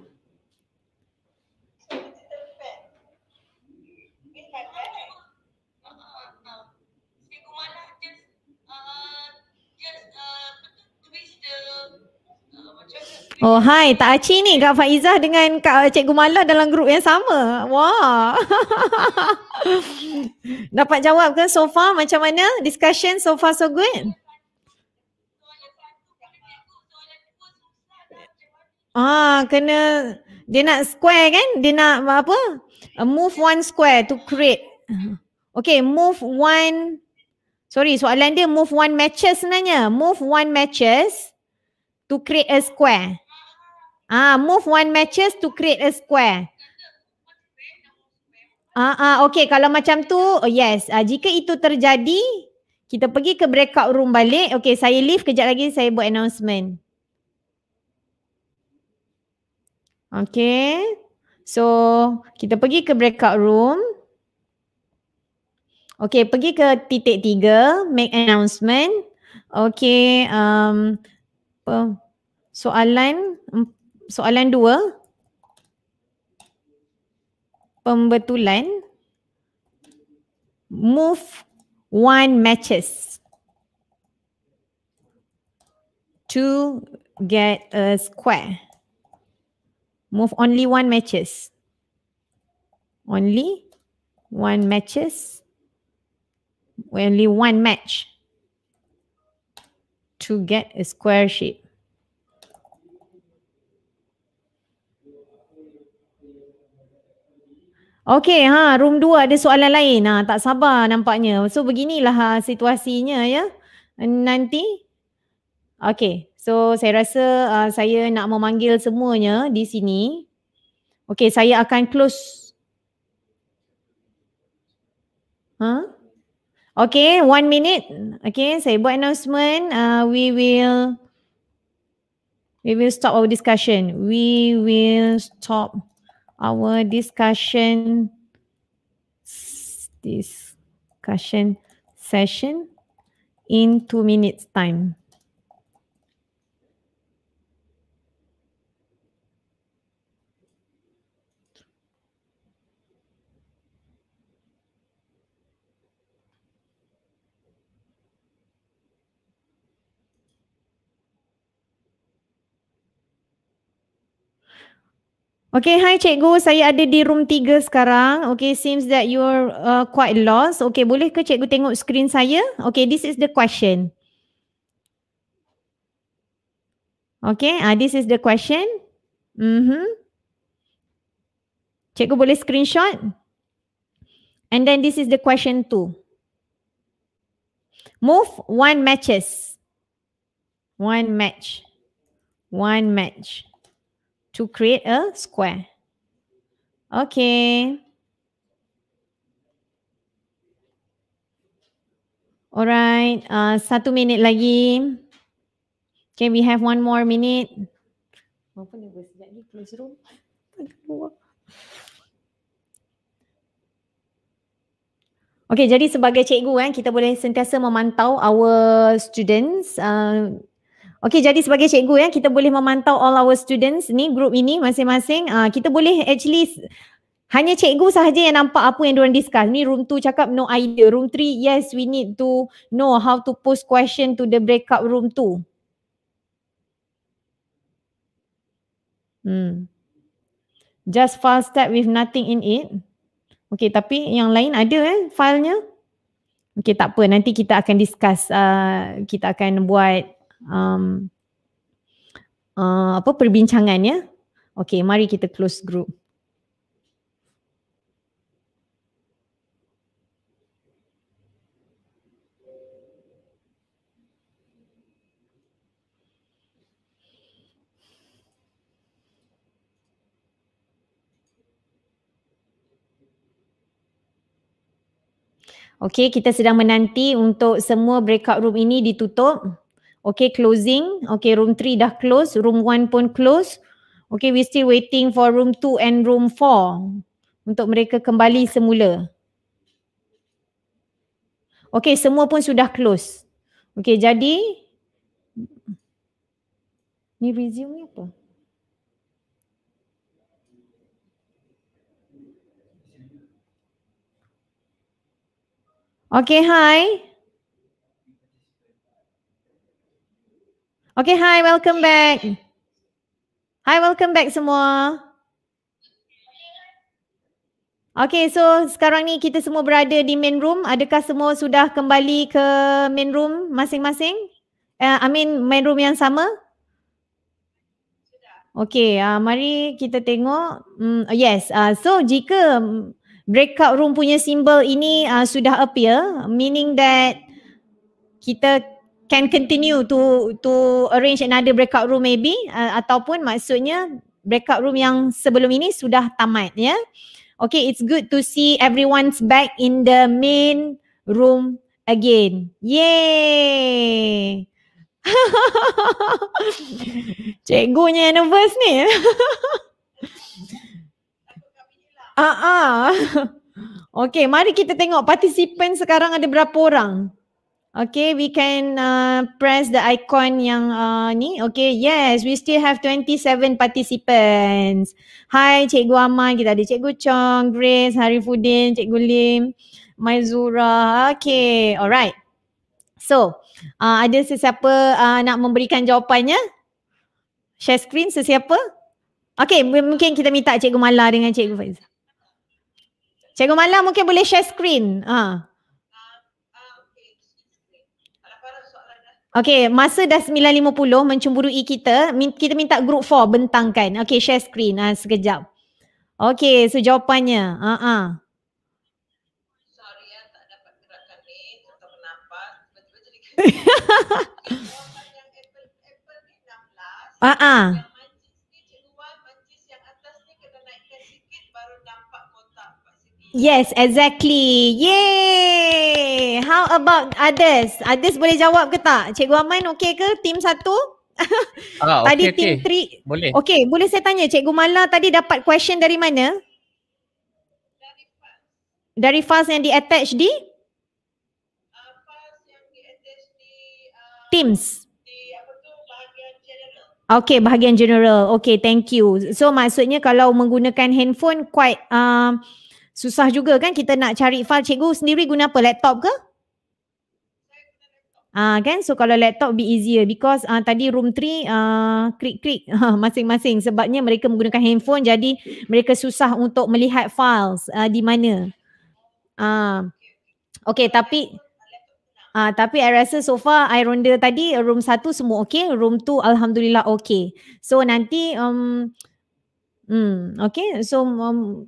S5: Oh hai, Tak Aci ni Kak Faizah dengan Kak Cikgu Malah dalam grup yang sama. Wah. Dapat jawab ke so far macam mana? Discussion so far so good? Ah, kena dia nak square kan? Dia nak apa? A uh, move one square to create. Okay, move one. Sorry, soalan dia move one matches sebenarnya. Move one matches to create a square. Ah, move one matches to create a square. Ah, ah okay. Kalau macam tu, oh yes. Ah, jika itu terjadi, kita pergi ke breakout room balik. Okay, saya leave kejap lagi saya buat announcement. Okay. So kita pergi ke breakout room. Okay, pergi ke titik tiga, make announcement. Okay, um, soalan mm, soalan dua. Pembetulan. Move one matches to get a square move only one matches only one matches only one match to get a square shape Okay, ha, room 2 ada soalan lain. Ha, tak sabar nampaknya. So beginilah ha, situasinya ya. Nanti. Okay, So saya rasa uh, saya nak memanggil semuanya di sini. Okay, saya akan close. Huh? Okay, one minute. Okay, saya buat announcement. Uh, we will we will stop our discussion. We will stop our discussion discussion session in two minutes time. Okay, hi cikgu. Saya ada di room 3 sekarang. Okay, seems that you're uh, quite lost. Okay, boleh ke cikgu tengok screen saya? Okay, this is the question. Okay, uh, this is the question. Mm -hmm. Cikgu boleh screenshot? And then this is the question too. Move one matches. One match. One match to create a square. Okay. Alright, uh, satu minit lagi. Okay, we have one more minute. Okay, jadi sebagai cikgu kan, kita boleh sentiasa memantau our students. Uh, Okay, jadi sebagai cikgu ya, kita boleh memantau all our students ni, group ini masing-masing. Uh, kita boleh actually hanya cikgu sahaja yang nampak apa yang diorang discuss. Ni room 2 cakap no idea. Room 3, yes we need to know how to post question to the breakout room 2. Hmm. Just file step with nothing in it. Okay, tapi yang lain ada eh filenya. Okay, tak apa. Nanti kita akan discuss. Uh, kita akan buat um, uh, apa perbincangan ya. Okay, mari kita close group. Okay, kita sedang menanti untuk semua breakout room ini ditutup. Okay, closing. Okay, room 3 dah close. Room 1 pun close. Okay, we still waiting for room 2 and room 4 untuk mereka kembali semula. Okay, semua pun sudah close. Okay, jadi ni resume ni apa? Okay, hi. Hi. Okay, hi, welcome back. Hi, welcome back semua. Okay, so sekarang ni kita semua berada di main room. Adakah semua sudah kembali ke main room masing-masing? Uh, I mean main room yang sama? Okay, uh, mari kita tengok. Mm, yes, uh, so jika breakout room punya simbol ini uh, sudah appear, meaning that kita can continue to to arrange another breakout room maybe uh, ataupun maksudnya breakout room yang sebelum ini sudah tamat ya. Yeah? Okay, it's good to see everyone's back in the main room again. Yay! Cikgunya nervous ni. Ah uh-uh. Okay, mari kita tengok participant sekarang ada berapa orang. Okay, we can uh, press the icon yang uh, ni. Okay, yes, we still have 27 participants. Hi, Cikgu Aman. Kita ada Cikgu Chong, Grace, Harifuddin, Cikgu Lim, Maizura. Okay, alright. So, uh, ada sesiapa uh, nak memberikan jawapannya? Share screen sesiapa? Okay, mungkin kita minta Cikgu Mala dengan Cikgu Faizah. Cikgu Mala mungkin boleh share screen. Haa. Uh. Okay, masa dah 9.50 mencemburui kita, kita minta group 4 bentangkan. Okay, share screen ha, sekejap. Okay, so jawapannya. Uh-huh. Sorry, ah, tak dapat
S3: gerakkan ni. Tak bernafas. jadi Apple ni 16. Uh-huh.
S5: Yes, exactly. Yay! How about others? Others boleh jawab ke tak? Cikgu Aman okey ke? Team satu?
S1: Ah, tadi okay, team okay. three.
S5: Boleh. Okey, boleh saya tanya Cikgu Mala tadi dapat question dari mana? Dari files. yang di attach di? Teams. Okay, bahagian general. Okay, thank you. So, maksudnya kalau menggunakan handphone quite uh, Susah juga kan kita nak cari file cikgu sendiri guna apa? Laptop ke? Ah uh, kan so kalau laptop be easier because uh, tadi room 3 uh, klik klik uh, masing-masing sebabnya mereka menggunakan handphone jadi mereka susah untuk melihat files uh, di mana. Ah. Uh, okay tapi ah uh, tapi I rasa so far I ronda tadi room 1 semua okay, room 2 alhamdulillah okay. So nanti um Hmm, okay. So um,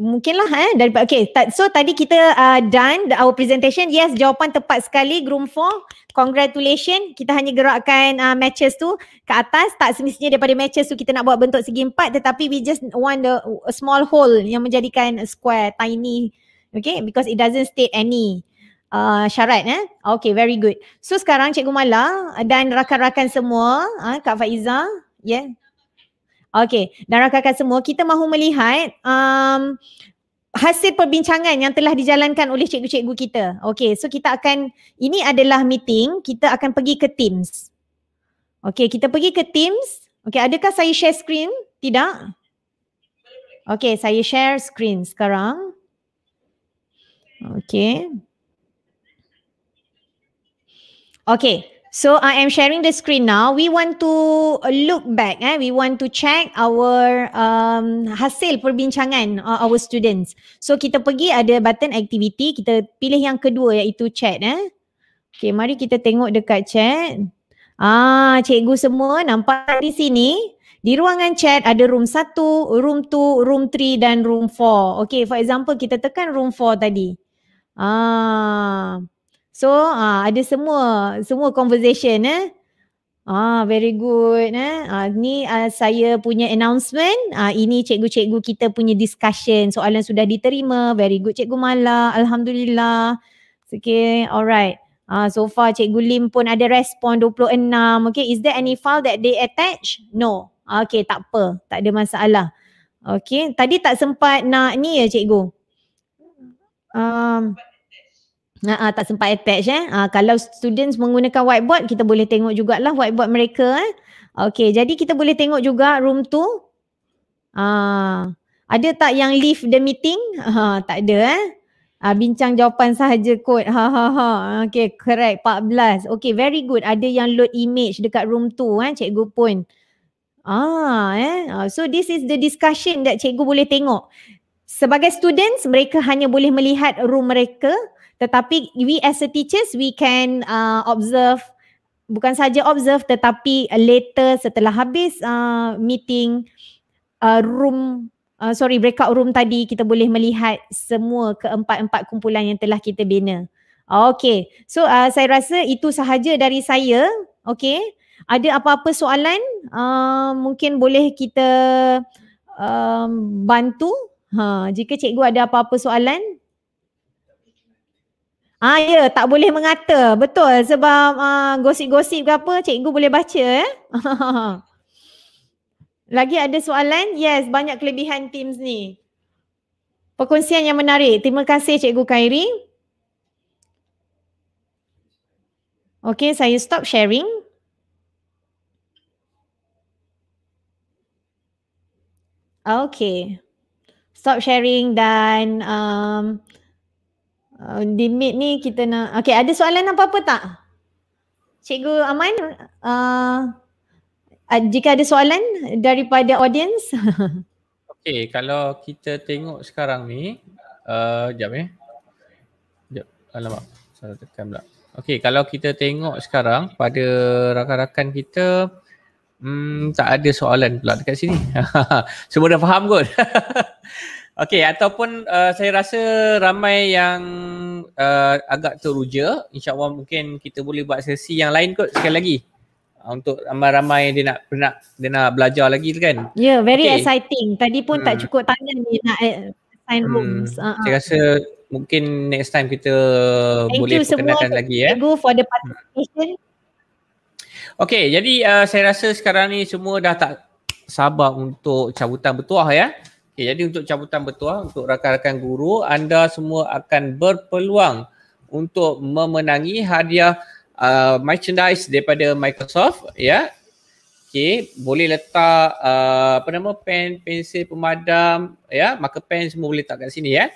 S5: mungkinlah eh dari okay. t- so tadi kita uh, done our presentation yes jawapan tepat sekali groom 4 congratulations kita hanya gerakkan uh, matches tu ke atas tak semestinya daripada matches tu kita nak buat bentuk segi empat tetapi we just want the small hole yang menjadikan square tiny okay because it doesn't state any Uh, syarat eh. Okay very good. So sekarang Cikgu Mala dan rakan-rakan semua, uh, Kak Faiza, yeah, Okay, dan rakan-rakan semua kita mahu melihat um, hasil perbincangan yang telah dijalankan oleh cikgu-cikgu kita. Okay, so kita akan, ini adalah meeting, kita akan pergi ke Teams. Okay, kita pergi ke Teams. Okay, adakah saya share screen? Tidak? Okay, saya share screen sekarang. Okay. Okay, So I am sharing the screen now. We want to uh, look back. Eh? We want to check our um, hasil perbincangan uh, our students. So kita pergi ada button activity. Kita pilih yang kedua iaitu chat. Eh? Okay, mari kita tengok dekat chat. Ah, cikgu semua nampak di sini. Di ruangan chat ada room 1, room 2, room 3 dan room 4. Okay, for example kita tekan room 4 tadi. Ah, So uh, ada semua semua conversation eh. Ah very good eh. Ah ni uh, saya punya announcement. Ah ini cikgu-cikgu kita punya discussion. Soalan sudah diterima. Very good cikgu Mala. Alhamdulillah. Okay, alright. Ah so far cikgu Lim pun ada respon 26. Okay, is there any file that they attach? No. Okay, tak apa. Tak ada masalah. Okay, tadi tak sempat nak ni ya cikgu. Um, Ha, tak sempat attach eh. Ha, kalau students menggunakan whiteboard, kita boleh tengok jugalah whiteboard mereka eh. Okay, jadi kita boleh tengok juga room tu. Ha, ada tak yang leave the meeting? Ha, tak ada eh. Ha, bincang jawapan sahaja kot. Ha, ha, ha. Okay, correct. 14. Okay, very good. Ada yang load image dekat room tu eh, cikgu pun. Ah, eh. Ha, so this is the discussion that cikgu boleh tengok. Sebagai students, mereka hanya boleh melihat room mereka tetapi we as a teachers we can uh, observe bukan saja observe tetapi later setelah habis uh, meeting uh, room uh, sorry breakout room tadi kita boleh melihat semua keempat-empat kumpulan yang telah kita bina. Okay so uh, saya rasa itu sahaja dari saya okay ada apa-apa soalan uh, mungkin boleh kita um, bantu ha, jika cikgu ada apa-apa soalan Ah ya yeah, tak boleh mengata betul sebab uh, gosip-gosip ke apa cikgu boleh baca eh. Lagi ada soalan? Yes banyak kelebihan Teams ni. Perkongsian yang menarik. Terima kasih cikgu Khairi. Okay saya stop sharing. Okay. Stop sharing dan um, uh, di meet ni kita nak okay ada soalan apa-apa tak cikgu aman uh, uh, jika ada soalan daripada audience
S4: okay kalau kita tengok sekarang ni uh, jap eh jap alamak salah tekan pula okay kalau kita tengok sekarang pada rakan-rakan kita Hmm, tak ada soalan pula dekat sini. Semua dah faham kot. Okay, ataupun uh, saya rasa ramai yang uh, agak teruja. InsyaAllah mungkin kita boleh buat sesi yang lain kot sekali lagi. Uh, untuk ramai-ramai dia nak, nak, dia nak belajar lagi kan. Ya, yeah, very okay.
S5: exciting. Tadi pun hmm. tak cukup tanya ni nak eh, sign hmm. rooms. Uh-huh. Ah, ah. Saya rasa
S4: mungkin next time kita Thank boleh perkenalkan lagi ya. Thank you semua. Thank you for the participation. Okay, jadi uh, saya rasa sekarang ni semua dah tak sabar untuk cabutan bertuah ya. Okay, jadi untuk cabutan bertuah, untuk rakan-rakan guru, anda semua akan berpeluang untuk memenangi hadiah uh, merchandise daripada Microsoft. Ya, yeah. okay. boleh letak uh, apa nama pen, pensil, pemadam, ya, yeah. marker pen semua boleh letak kat sini ya. Yeah.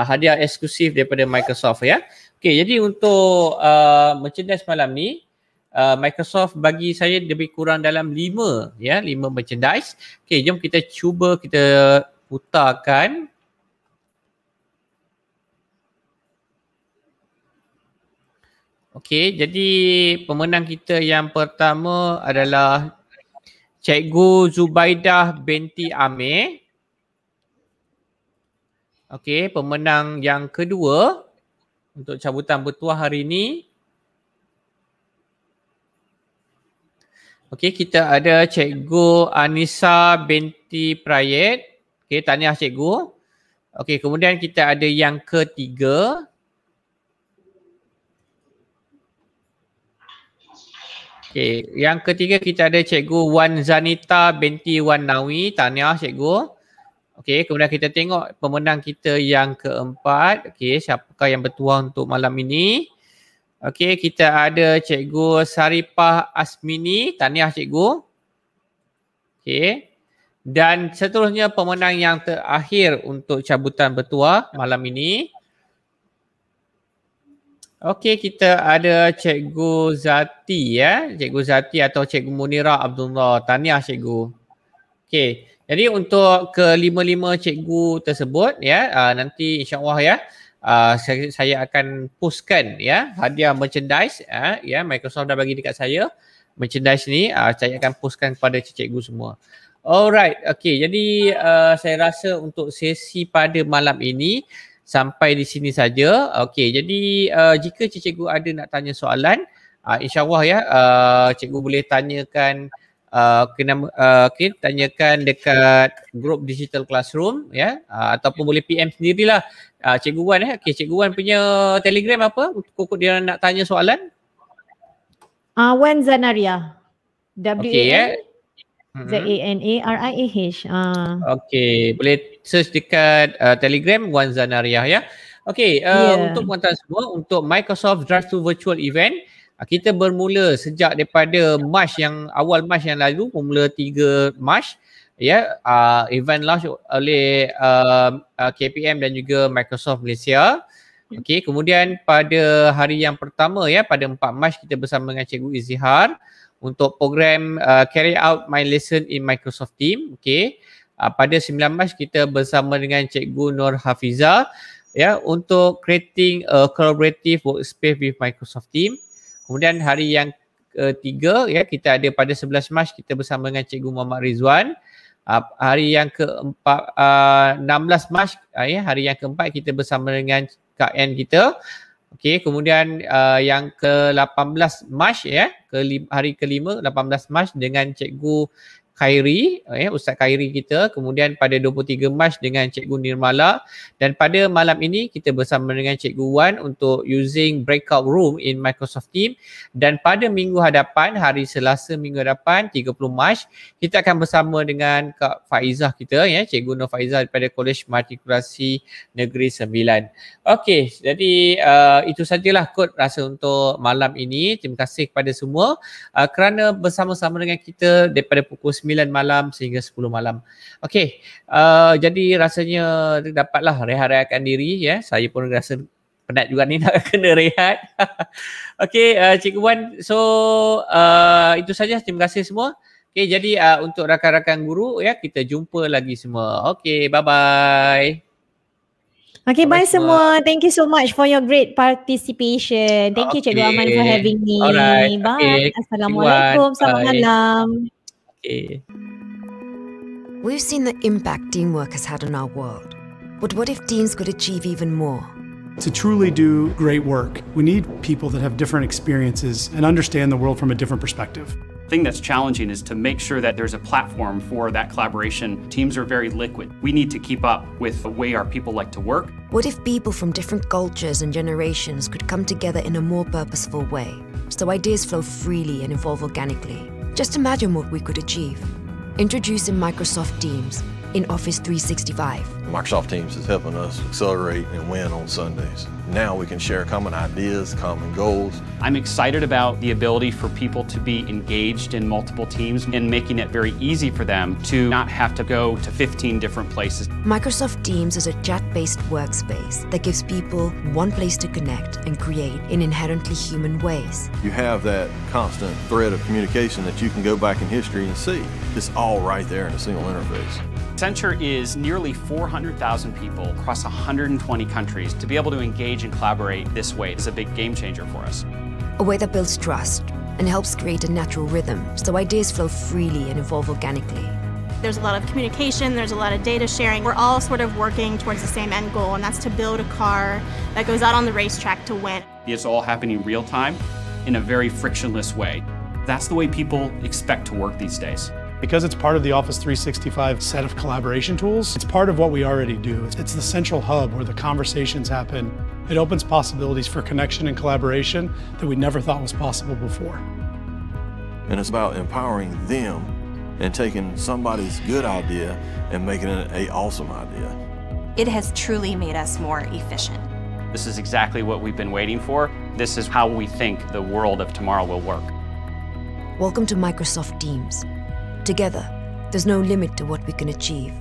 S4: Uh, hadiah eksklusif daripada Microsoft ya. Yeah. Okay, jadi untuk uh, merchandise malam ni, Uh, Microsoft bagi saya lebih kurang dalam lima ya lima merchandise. Okey jom kita cuba kita putarkan Okey, jadi pemenang kita yang pertama adalah Cikgu Zubaidah binti Amir. Okey, pemenang yang kedua untuk cabutan bertuah hari ini. Okey, kita ada Cikgu Anissa binti Prayet. Okey, tahniah cikgu. Okey, kemudian kita ada yang ketiga. Okey, yang ketiga kita ada cikgu Wan Zanita binti Wan Nawi. Tahniah cikgu. Okey, kemudian kita tengok pemenang kita yang keempat. Okey, siapakah yang bertuah untuk malam ini? Okey, kita ada cikgu Saripah Asmini. Tahniah cikgu. Okey. Dan seterusnya pemenang yang terakhir untuk cabutan bertuah malam ini. Okey, kita ada Cikgu Zati ya. Cikgu Zati atau Cikgu Munira Abdullah. Tahniah Cikgu. Okey. Jadi untuk kelima-lima cikgu tersebut ya, uh, nanti insya-Allah ya, Uh, saya, saya akan postkan ya hadiah merchandise ya uh, ya Microsoft dah bagi dekat saya merchandise ni uh, saya akan postkan kepada cikgu semua. Alright, okay. Jadi uh, saya rasa untuk sesi pada malam ini sampai di sini saja. Okay, jadi uh, jika cikgu ada nak tanya soalan, uh, Allah ya, uh, cikgu boleh tanyakan uh, kena, uh, okay, tanyakan dekat grup digital classroom ya uh, ataupun boleh PM sendirilah uh, cikgu Wan ya. Eh. Okay, cikgu Wan punya telegram apa? Kukuk dia nak tanya soalan?
S5: Uh, Wan Zanaria. W-A-N okay, eh. Z A N A R I A H. Ah.
S4: Okey, boleh search dekat uh, Telegram Wan Zanariah ya. Okay, uh, yeah. untuk pengetahuan semua untuk Microsoft Drive to Virtual Event uh, kita bermula sejak daripada March yang awal March yang lalu bermula 3 March ya yeah, uh, event launch oleh um, uh, KPM dan juga Microsoft Malaysia. Okey, kemudian pada hari yang pertama ya pada 4 Mac kita bersama dengan Cikgu Izihar untuk program uh, carry out my lesson in Microsoft Team. Okay. Uh, pada 9 Mac kita bersama dengan Cikgu Nur Hafiza ya untuk creating a collaborative workspace with Microsoft Team. Kemudian hari yang ketiga ya kita ada pada 11 Mac kita bersama dengan Cikgu Muhammad Rizwan. Uh, hari yang keempat, 4 uh, 16 Mac uh, ya hari yang keempat kita bersama dengan KN kita. Okey, kemudian uh, yang ke-18 Mac ya, ke hari ke-5 18 Mac dengan cikgu Khairi, eh, Ustaz Khairi kita. Kemudian pada 23 Mac dengan Cikgu Nirmala. Dan pada malam ini kita bersama dengan Cikgu Wan untuk using breakout room in Microsoft Team. Dan pada minggu hadapan, hari Selasa minggu hadapan, 30 Mac, kita akan bersama dengan Kak Faizah kita, ya, eh, Cikgu Nur Faizah daripada College Matrikulasi Negeri Sembilan. Okey, jadi uh, itu sajalah kot rasa untuk malam ini. Terima kasih kepada semua uh, kerana bersama-sama dengan kita daripada pukul 9 9 malam sehingga 10 malam. Okey, uh, jadi rasanya dapatlah rehat-rehatkan diri ya. Yeah. Saya pun rasa penat juga ni nak kena rehat. Okey, uh, Cikgu Wan. So, uh, itu saja. Terima kasih semua. Okey, jadi uh, untuk rakan-rakan guru ya, yeah, kita jumpa lagi semua. Okey, bye-bye.
S5: Okay, bye, bye semua. semua. Thank you so much for your great participation. Thank okay. you Cikgu Aman for having me. Alright.
S4: Bye. Okay. Assalamualaikum. Bye. Selamat malam.
S2: Okay. We've seen the impact teamwork has had on our world. But what if Deans could achieve even more?
S3: To truly do great work, we need people that have different experiences and understand the world from a different perspective. The thing that's challenging is to make sure that there's a platform for that collaboration. Teams are very liquid. We need to keep up with the way our people like to work.
S2: What if people from different cultures and generations could come together in a more purposeful way, so ideas flow freely and evolve organically? Just imagine what we could achieve. Introducing Microsoft Teams, in Office 365.
S3: Microsoft Teams is helping us accelerate and win on Sundays. Now we can share common ideas, common goals. I'm excited about the ability for people to be engaged in multiple teams and making it very easy for them to not have to go to 15 different places.
S2: Microsoft Teams is a chat-based workspace that gives people one place to connect and create in inherently human ways.
S3: You have that constant thread of communication that you can go back in history and see. It's all right there in a single interface. Accenture is nearly 400,000 people across 120 countries. To be able to engage and collaborate this way is a big game changer for us.
S2: A way that builds trust and helps create a natural rhythm so ideas flow freely and evolve organically.
S3: There's a lot of
S5: communication, there's a lot of data sharing. We're all sort of working towards the same end goal, and that's to build a car that goes out on the racetrack to win.
S3: It's all happening real time in a very frictionless way. That's the way people expect to work these days. Because it's part of the Office 365 set of collaboration tools, it's part of what we already do. It's the central hub where the conversations happen. It opens possibilities for connection and collaboration that we never thought was possible before. And it's about empowering them and taking somebody's good idea and making it an awesome idea.
S5: It has truly made us more efficient.
S3: This is exactly what we've been waiting for. This is how we think the world of tomorrow will work.
S2: Welcome to Microsoft Teams. Together, there's no limit to what we can achieve.